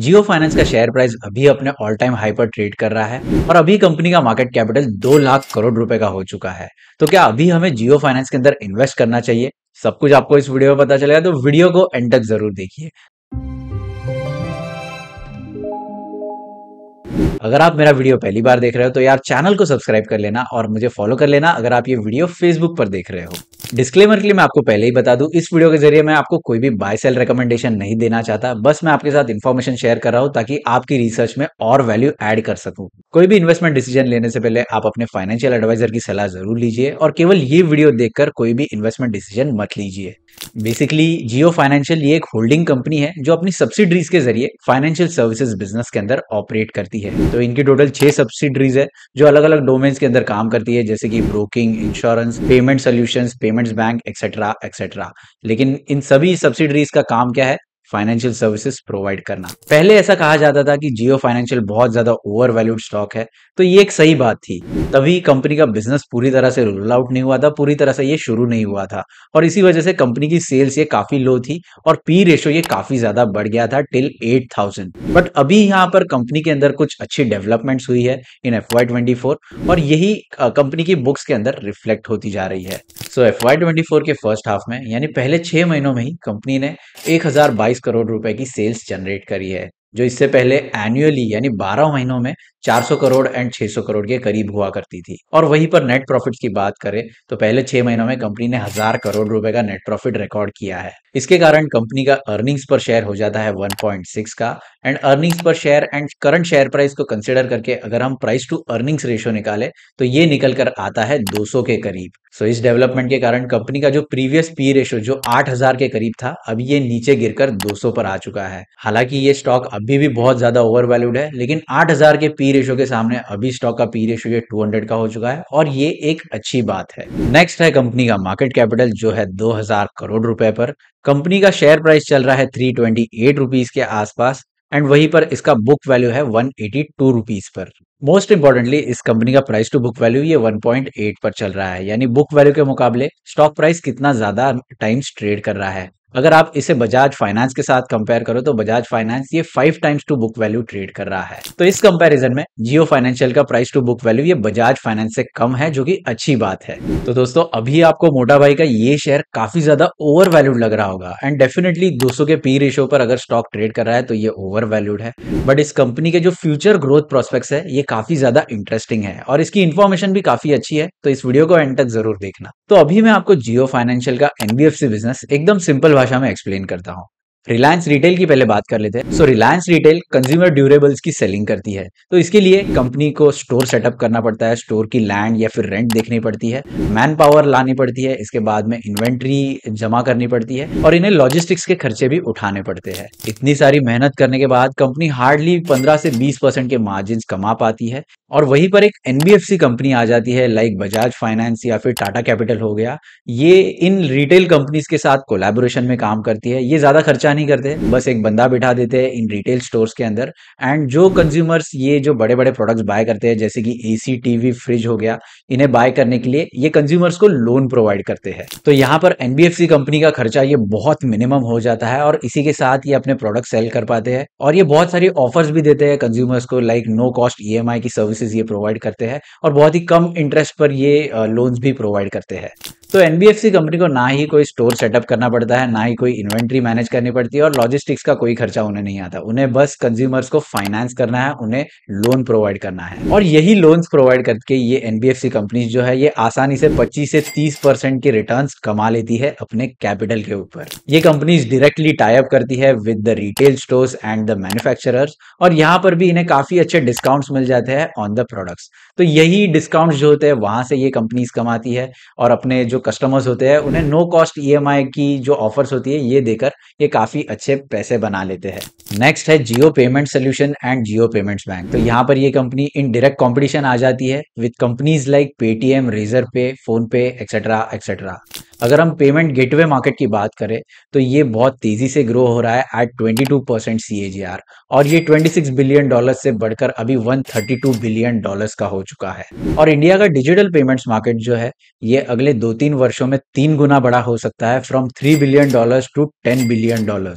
जियो finance का share price अभी अपने ऑल टाइम हाई पर ट्रेड कर रहा है और अभी कंपनी का मार्केट कैपिटल दो लाख करोड़ रुपए का हो चुका है तो क्या अभी हमें जियो फाइनेंस के अंदर इन्वेस्ट करना चाहिए सब कुछ आपको इस वीडियो में पता चलेगा तो वीडियो को एंड तक जरूर देखिए अगर आप मेरा वीडियो पहली बार देख रहे हो तो यार चैनल को सब्सक्राइब कर लेना और मुझे फॉलो कर लेना अगर आप ये वीडियो फेसबुक पर देख रहे हो डिस्क्लेमर के लिए मैं आपको पहले ही बता दूं इस वीडियो के जरिए मैं आपको कोई भी बाय सेल रिकमेंडेशन नहीं देना चाहता बस मैं आपके साथ इन्फॉर्मेशन शेयर कर रहा हूं ताकि आपकी रिसर्च में और वैल्यू ऐड कर सकूं कोई भी इन्वेस्टमेंट डिसीजन लेने से पहले आप अपने फाइनेंशियल एडवाइजर की सलाह जरूर लीजिए और केवल ये वीडियो देखकर कोई भी इन्वेस्टमेंट डिसीजन मत लीजिए बेसिकली जियो फाइनेंशियल ये एक होल्डिंग कंपनी है जो अपनी सब्सिडरीज के जरिए फाइनेंशियल सर्विसेज बिजनेस के अंदर ऑपरेट करती है तो इनकी टोटल छह सब्सिडरीज है जो अलग अलग डोमेन्स के अंदर काम करती है जैसे कि broking insurance payment solution payment payments bank etcetera etcetera लेकिन इन सभी सब्सिडरीज का काम क्या है फाइनेंशियल सर्विसेज प्रोवाइड करना पहले ऐसा कहा जाता था कि जियो फाइनेंशियल बहुत ज्यादा ओवर वैल्यूड स्टॉक है तो ये एक सही बात थी तभी कंपनी का बिजनेस पूरी तरह से रोल आउट नहीं हुआ था पूरी तरह से ये शुरू नहीं हुआ था और इसी वजह से कंपनी की सेल्स ये काफी लो थी और पी रेशो ये काफी ज्यादा बढ़ गया था टिल एट थाउजेंड बट अभी यहाँ पर कंपनी के अंदर कुछ अच्छी डेवलपमेंट हुई है इन एफ ट्वेंटी फोर और यही कंपनी की बुक्स के अंदर रिफ्लेक्ट होती जा रही है सो एफ ट्वेंटी फोर के फर्स्ट हाफ में यानी पहले छह महीनों में ही कंपनी ने एक हजार बाईस करोड़ रुपए की सेल्स जनरेट करी है जो इससे पहले एनुअली यानी 12 महीनों में 400 करोड़ एंड 600 करोड़ के करीब हुआ करती थी और वहीं पर नेट प्रॉफिट की बात करें तो पहले छह महीनों में कंपनी ने हजार करोड़ रुपए का नेट प्रॉफिट रिकॉर्ड किया है इसके कारण कंपनी का अर्निंग्स पर शेयर हो जाता है 1.6 का and earnings per share and current share price को कंसिडर करके अगर हम प्राइस टू अर्निंग्स रेशियो निकाले तो ये निकल कर आता है दो के करीब सो इस डेवलपमेंट के कारण कंपनी का जो प्रीवियस पी रेशो जो 8000 के करीब था अब ये नीचे गिरकर 200 पर आ चुका है हालांकि ये स्टॉक अभी भी बहुत ज्यादा ओवर वैल्यूड है लेकिन 8000 के पी रेशो के सामने अभी स्टॉक का पी रेशो ये 200 का हो चुका है और ये एक अच्छी बात है नेक्स्ट है कंपनी का मार्केट कैपिटल जो है दो करोड़ रुपए पर कंपनी का शेयर प्राइस चल रहा है थ्री ट्वेंटी के आसपास एंड वहीं पर इसका बुक वैल्यू है वन एटी टू रुपीज पर मोस्ट इंपॉर्टेंटली इस कंपनी का प्राइस टू बुक वैल्यू ये 1.8 पर चल रहा है यानी बुक वैल्यू के मुकाबले स्टॉक प्राइस कितना ज्यादा टाइम्स ट्रेड कर रहा है अगर आप इसे बजाज फाइनेंस के साथ कंपेयर करो तो बजाज फाइनेंस ये five times to book value trade कर रहा है तो इस कंपैरिजन में जियो फाइनेंशियल का प्राइस टू बुक वैल्यू ये बजाज फाइनेंस से कम है जो कि अच्छी बात है तो दोस्तों अभी आपको मोटा भाई का ये शेयर काफी ज्यादा ओवर वैल्यूड लग रहा होगा एंड डेफिनेटली दो के पी रेशो पर अगर स्टॉक ट्रेड कर रहा है तो ये ओवर वैल्यूड है बट इस कंपनी के जो फ्यूचर ग्रोथ प्रोस्पेक्ट है ये काफी ज्यादा इंटरेस्टिंग है और इसकी इन्फॉर्मेशन भी काफी अच्छी है तो इस वीडियो को एंड तक जरूर देखना तो अभी मैं आपको जियो फाइनेंशियल का एनबीएफसी बिजनेस एकदम सिंपल भाषा में एक्सप्लेन करता हूँ रिलायंस रिटेल की पहले बात कर लेते हैं so Reliance retail consumer durables की सेलिंग करती है तो इसके लिए कंपनी को स्टोर सेटअप करना पड़ता है स्टोर की लैंड या फिर रेंट देखनी पड़ती है मैन पावर लानी पड़ती है इसके बाद में इन्वेंट्री जमा करनी पड़ती है और इन्हें लॉजिस्टिक्स के खर्चे भी उठाने पड़ते हैं इतनी सारी मेहनत करने के बाद कंपनी हार्डली पंद्रह से बीस के मार्जिन कमा पाती है और वहीं पर एक एनबीएफसी कंपनी आ जाती है लाइक बजाज फाइनेंस या फिर टाटा कैपिटल हो गया ये इन रिटेल कंपनीज के साथ कोलेबोरेशन में काम करती है ये ज्यादा खर्चा खर्चा नहीं करते बस एक बंदा बिठा देते हैं इन रिटेल स्टोर्स के अंदर एंड जो कंज्यूमर्स ये जो बड़े बड़े प्रोडक्ट्स बाय करते हैं जैसे कि एसी टीवी फ्रिज हो गया इन्हें बाय करने के लिए ये कंज्यूमर्स को लोन प्रोवाइड करते हैं तो यहाँ पर एनबीएफसी कंपनी का खर्चा ये बहुत मिनिमम हो जाता है और इसी के साथ ये अपने प्रोडक्ट सेल कर पाते हैं और ये बहुत सारी ऑफर्स भी देते हैं कंज्यूमर्स को लाइक नो कॉस्ट ई की सर्विसेज ये प्रोवाइड करते हैं और बहुत ही कम इंटरेस्ट पर ये लोन्स भी प्रोवाइड करते हैं तो एनबीएफसी कंपनी को ना ही कोई स्टोर सेटअप करना पड़ता है ना ही कोई इन्वेंट्री मैनेज करनी पड़ती है और लॉजिस्टिक्स का कोई खर्चा उन्हें नहीं आता उन्हें बस कंज्यूमर्स को फाइनेंस करना है उन्हें लोन प्रोवाइड करना है और यही लोन्स प्रोवाइड करके ये एनबीएफसी कंपनी जो है ये आसानी से पच्चीस से तीस परसेंट के रिटर्न कमा लेती है अपने कैपिटल के ऊपर ये कंपनीज डायरेक्टली टाइप करती है with the retail stores and the manufacturers और यहाँ पर भी इन्हें काफी अच्छे डिस्काउंट्स मिल जाते हैं ऑन द प्रोडक्ट्स तो यही डिस्काउंट्स जो होते हैं वहां से ये कंपनीज कमाती है और अपने जो कस्टमर्स होते हैं उन्हें नो कॉस्ट ईएमआई की जो ऑफर्स होती है ये देकर ये काफ़ी अच्छे पैसे बना लेते हैं नेक्स्ट है Jio payment solution and Jio payments bank तो यहाँ पर ये कंपनी इन डायरेक्ट कॉम्पिटिशन आ जाती है with companies like Paytm Razorpay PhonePe etcetera etcetera अगर हम पेमेंट गेटवे मार्केट की बात करें तो ये बहुत तेजी से ग्रो हो रहा है एट 22 परसेंट सी और ये 26 बिलियन डॉलर से बढ़कर अभी 132 बिलियन डॉलर्स का हो चुका है और इंडिया का डिजिटल पेमेंट्स मार्केट जो है ये अगले दो तीन वर्षों में तीन गुना बड़ा हो सकता है from three billion dollar to ten billion dollar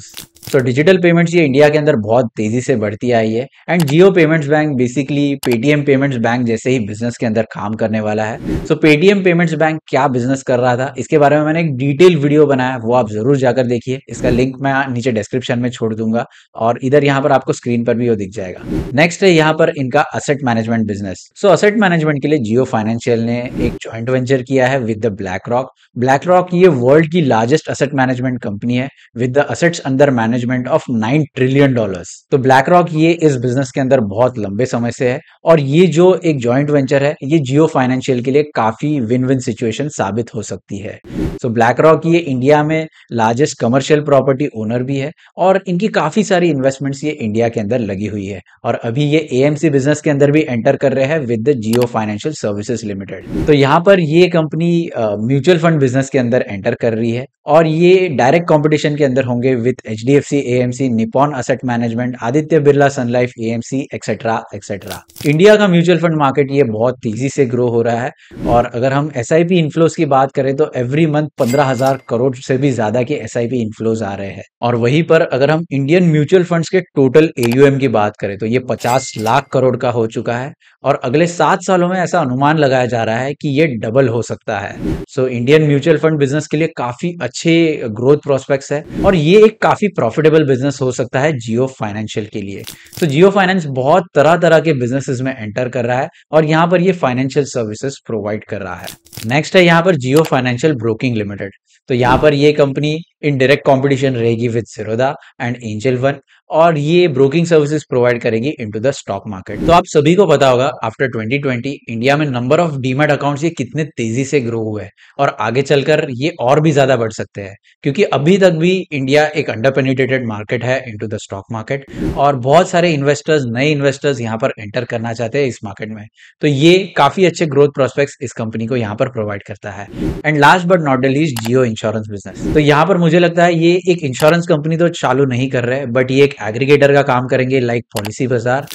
तो डिजिटल पेमेंट्स ये इंडिया के अंदर बहुत तेजी से बढ़ती आई है and Jio payments bank basically Paytm payments bank जैसे ही बिजनेस के अंदर काम करने वाला है सो पेटीएम पेमेंट्स बैंक क्या बिजनेस कर रहा था इसके बारे में मैंने एक डिटेल वीडियो बनाया वो आप जरूर जाकर देखिए इसका लिंक मैं नीचे डिस्क्रिप्शन में छोड़ दूंगा और इधर यहाँ पर आपको स्क्रीन पर भी वो दिख जाएगा नेक्स्ट है यहाँ पर इनका asset management business so asset management के लिए जियो फाइनेंशियल ने एक ज्वाइंट वेंचर किया है with the BlackRock BlackRock ये वर्ल्ड की लार्जेस्ट असेट मैनेजमेंट कंपनी है विद द असेट्स अंदर manage management of nine trillion dollars तो ब्लैक रॉक ये इस बिजनेस के अंदर बहुत लंबे समय से है और ये जो एक ज्वाइंट वेंचर है ये जियो फाइनेंशियल के लिए काफी विन विन सिचुएशन साबित हो सकती है सो ब्लैक रॉक ये इंडिया में लार्जेस्ट कमर्शियल प्रॉपर्टी ओनर भी है और इनकी काफी सारी इन्वेस्टमेंट्स ये इंडिया के अंदर लगी हुई है और अभी ये एएमसी बिजनेस के अंदर भी एंटर कर रहे हैं with the Jio financial services limited तो यहाँ पर ये कंपनी म्यूचुअल फंड बिजनेस के अंदर एंटर कर रही है और ये डायरेक्ट कॉम्पिटिशन के अंदर होंगे with H HDFC AMC Nippon asset management Aditya Birla Sun Life AMC etcetera etcetera India का म्यूचुअल फंड मार्केट ये बहुत तेजी से ग्रो हो रहा है और अगर हम एस आई की बात करें तो एवरी मंथ पंद्रह हजार करोड़ से भी ज्यादा के एस आई आ रहे हैं और वहीं पर अगर हम इंडियन म्यूचुअल फंड के टोटल एयूएम की बात करें तो ये पचास लाख करोड़ का हो चुका है और अगले सात सालों में ऐसा अनुमान लगाया जा रहा है कि ये डबल हो सकता है so Indian mutual fund business के लिए काफी अच्छे ग्रोथ प्रोस्पेक्ट्स है और ये एक काफी प्रॉफिट प्रॉफिटेबल बिजनेस हो सकता है जियो फाइनेंशियल के लिए तो जियो फाइनेंस बहुत तरह तरह के बिजनेसेस में एंटर कर रहा है और यहाँ पर ये फाइनेंशियल सर्विसेज प्रोवाइड कर रहा है नेक्स्ट है यहाँ पर जियो फाइनेंशियल ब्रोकिंग लिमिटेड तो यहाँ पर ये कंपनी इन डायरेक्ट कॉम्पिटिशन रहेगी with Zerodha and Angel One और ये ब्रोकिंग सर्विसेज प्रोवाइड करेगी इनटू द स्टॉक मार्केट तो आप सभी को पता होगा आफ्टर 2020 इंडिया में नंबर ऑफ डीमेट अकाउंट्स ये कितने तेजी से ग्रो हुए और आगे चलकर ये और भी ज्यादा बढ़ सकते हैं क्योंकि अभी तक भी इंडिया एक अंडर पेनिटेटेड मार्केट है इंटू द स्टॉक मार्केट और बहुत सारे इन्वेस्टर्स नए इन्वेस्टर्स यहाँ पर एंटर करना चाहते हैं इस मार्केट में तो ये काफी अच्छे ग्रोथ प्रोस्पेक्ट इस कंपनी को यहाँ पर प्रोवाइड करता है and last but not the Jio insurance business तो यहाँ पर मुझे मुझे लगता है ये एक इंश्योरेंस कंपनी तो चालू नहीं कर रहे बट ये एक एग्रीगेटर का काम करेंगे like Policybazaar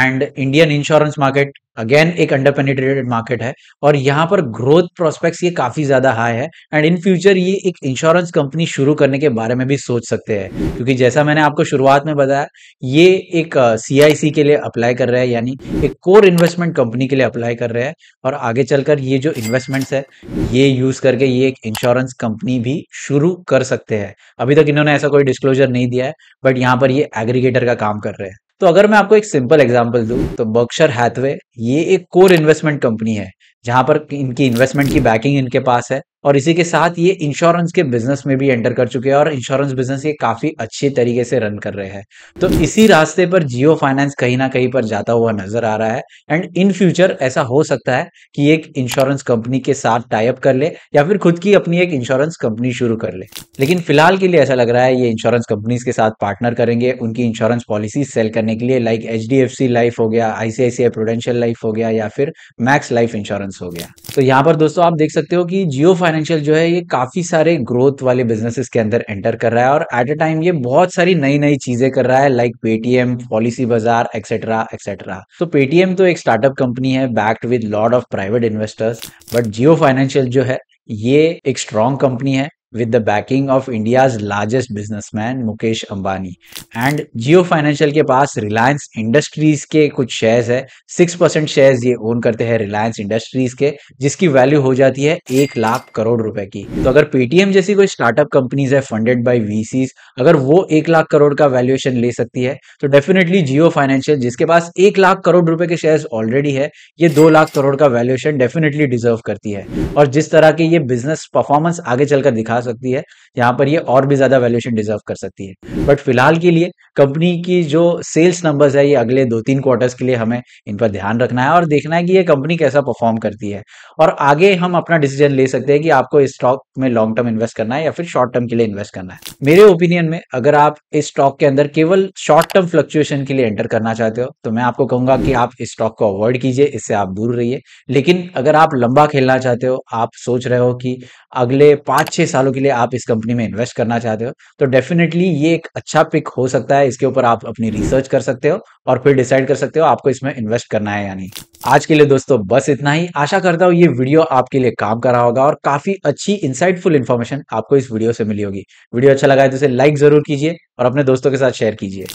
and Indian insurance market again एक अंडर पेनिट्रेटेड मार्केट है और यहाँ पर ग्रोथ प्रोस्पेक्ट्स ये काफी ज्यादा हाई है एंड इन फ्यूचर ये एक इंश्योरेंस कंपनी शुरू करने के बारे में भी सोच सकते हैं क्योंकि जैसा मैंने आपको शुरुआत में बताया ये एक सी uh, के लिए अप्लाई कर रहा है यानी एक कोर इन्वेस्टमेंट कंपनी के लिए अप्लाई कर रहे हैं और आगे चलकर ये जो इन्वेस्टमेंट्स है ये यूज करके ये एक इंश्योरेंस कंपनी भी शुरू कर सकते हैं अभी तक इन्होंने ऐसा कोई डिस्क्लोजर नहीं दिया है बट यहाँ पर ये एग्रीगेटर का काम कर रहे हैं तो अगर मैं आपको एक सिंपल एग्जाम्पल दूं तो बक्सर हैथवे ये एक कोर इन्वेस्टमेंट कंपनी है जहां पर इनकी इन्वेस्टमेंट की बैकिंग इनके पास है और इसी के साथ ये इंश्योरेंस के बिजनेस में भी एंटर कर चुके हैं और इंश्योरेंस बिजनेस ये काफी अच्छे तरीके से रन कर रहे हैं तो इसी रास्ते पर जियो फाइनेंस कहीं ना कहीं पर जाता हुआ नजर आ रहा है एंड इन फ्यूचर ऐसा हो सकता है कि एक इंश्योरेंस कंपनी के साथ टाइप कर ले या फिर खुद की अपनी एक इंश्योरेंस कंपनी शुरू कर ले लेकिन फिलहाल के लिए ऐसा लग रहा है ये इंश्योरेंस कंपनीज के साथ पार्टनर करेंगे उनकी इंश्योरेंस पॉलिसी सेल करने के लिए like H D F C life हो गया आईसीआईसीआई प्रोडेंशियल लाइफ हो गया या फिर मैक्स लाइफ इंश्योरेंस हो गया तो यहाँ पर दोस्तों आप देख सकते हो कि जियो फाइनेंशियल जो है ये काफी सारे ग्रोथ वाले बिजनेसेस के अंदर एंटर कर रहा है और एट अ टाइम ये बहुत सारी नई नई चीजें कर रहा है like Paytm Policybazaar etcetera etcetera तो पेटीएम तो एक स्टार्टअप कंपनी है backed with lot of private investors but Jio financial जो है ये एक स्ट्रॉन्ग कंपनी है with the backing of India's largest businessman Mukesh Ambani and Jio financial के पास रिलायंस इंडस्ट्रीज के कुछ शेयर्स है सिक्स परसेंट शेयर ये ओन करते हैं रिलायंस इंडस्ट्रीज के जिसकी वैल्यू हो जाती है एक लाख करोड़ रुपए की तो अगर पेटीएम जैसी कोई स्टार्टअप कंपनीज है फंडेड बाई वीसीज अगर वो एक लाख करोड़ का वैल्यूएशन ले सकती है तो डेफिनेटली जियो फाइनेंशियल जिसके पास एक लाख करोड़ रुपए के शेयर्स ऑलरेडी है ये दो लाख करोड़ का वैल्यूएशन डेफिनेटली डिजर्व करती है और जिस तरह के ये बिजनेस परफॉर्मेंस आगे चलकर दिखा जा सकती है यहाँ पर ये और भी ज़्यादा वैल्यूशन डिजर्व कर सकती है बट फिलहाल के लिए कंपनी की जो सेल्स नंबर्स है ये अगले दो तीन क्वार्टर्स के लिए हमें इन पर ध्यान रखना है और देखना है कि ये कंपनी कैसा परफॉर्म करती है और आगे हम अपना डिसीजन ले सकते हैं कि आपको इस स्टॉक में लॉन्ग टर्म इन्वेस्ट करना है या फिर शॉर्ट टर्म के लिए इन्वेस्ट करना है मेरे ओपिनियन में अगर आप इस स्टॉक के अंदर केवल शॉर्ट टर्म फ्लक्चुएशन के लिए एंटर करना चाहते हो तो मैं आपको कहूंगा कि आप इस स्टॉक को अवॉइड कीजिए इससे आप दूर रहिए लेकिन अगर आप लंबा खेलना चाहते हो आप सोच रहे हो कि अगले पांच छह सालों सालों के लिए आप इस कंपनी में इन्वेस्ट करना चाहते हो तो डेफिनेटली ये एक अच्छा पिक हो सकता है इसके ऊपर आप अपनी रिसर्च कर सकते हो और फिर डिसाइड कर सकते हो आपको इसमें इन्वेस्ट करना है या नहीं आज के लिए दोस्तों बस इतना ही आशा करता हूँ ये वीडियो आपके लिए काम कर रहा होगा और काफी अच्छी इंसाइटफुल इन्फॉर्मेशन आपको इस वीडियो से मिली होगी वीडियो अच्छा लगा है तो इसे लाइक जरूर कीजिए और अपने दोस्तों के साथ शेयर कीजिए